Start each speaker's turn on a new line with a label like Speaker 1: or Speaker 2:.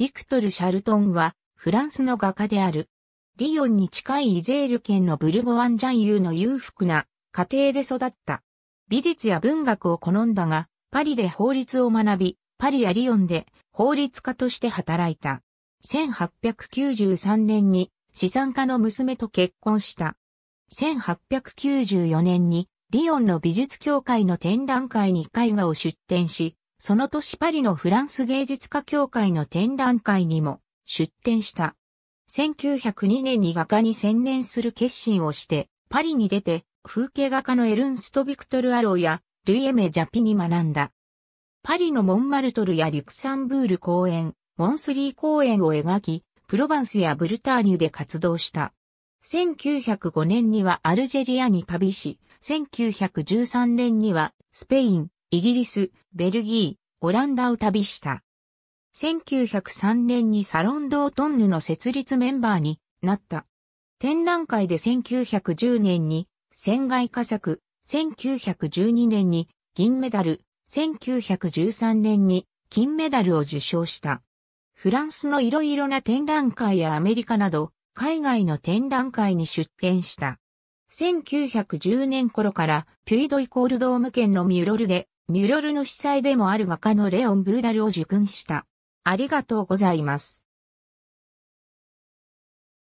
Speaker 1: ビクトル・シャルトンは、フランスの画家であ
Speaker 2: る。リヨンに近いイゼール県のブルゴワンジャンユーの裕福な家庭で育った。美術や文学を好んだが、パリで法律を学び、パリやリヨンで法律家として働いた。1893年に資産家の娘と結婚した。1894年にリヨンの美術協会の展覧会に絵画を出展し、その年パリのフランス芸術家協会の展覧会にも出展した。1902年に画家に専念する決心をして、パリに出て風景画家のエルンスト・ビクトル・アローやルイエメ・ジャピに学んだ。パリのモンマルトルやリュクサンブール公園、モンスリー公園を描き、プロバンスやブルターニュで活動した。1905年にはアルジェリアに旅し、1913年にはスペイン、イギリス、ベルギー、オランダを旅した。1903年にサロンドートンヌの設立メンバーになった。展覧会で1910年に船外佳作、1912年に銀メダル、1913年に金メダルを受賞した。フランスのいろいろな展覧会やアメリカなど、海外の展覧会に出展した。1910年頃から、ピュイドイコールドーム県のミュロルで、ミュロルの司祭でもある画家のレオン・ブーダル
Speaker 1: を受訓した。ありがとうございます。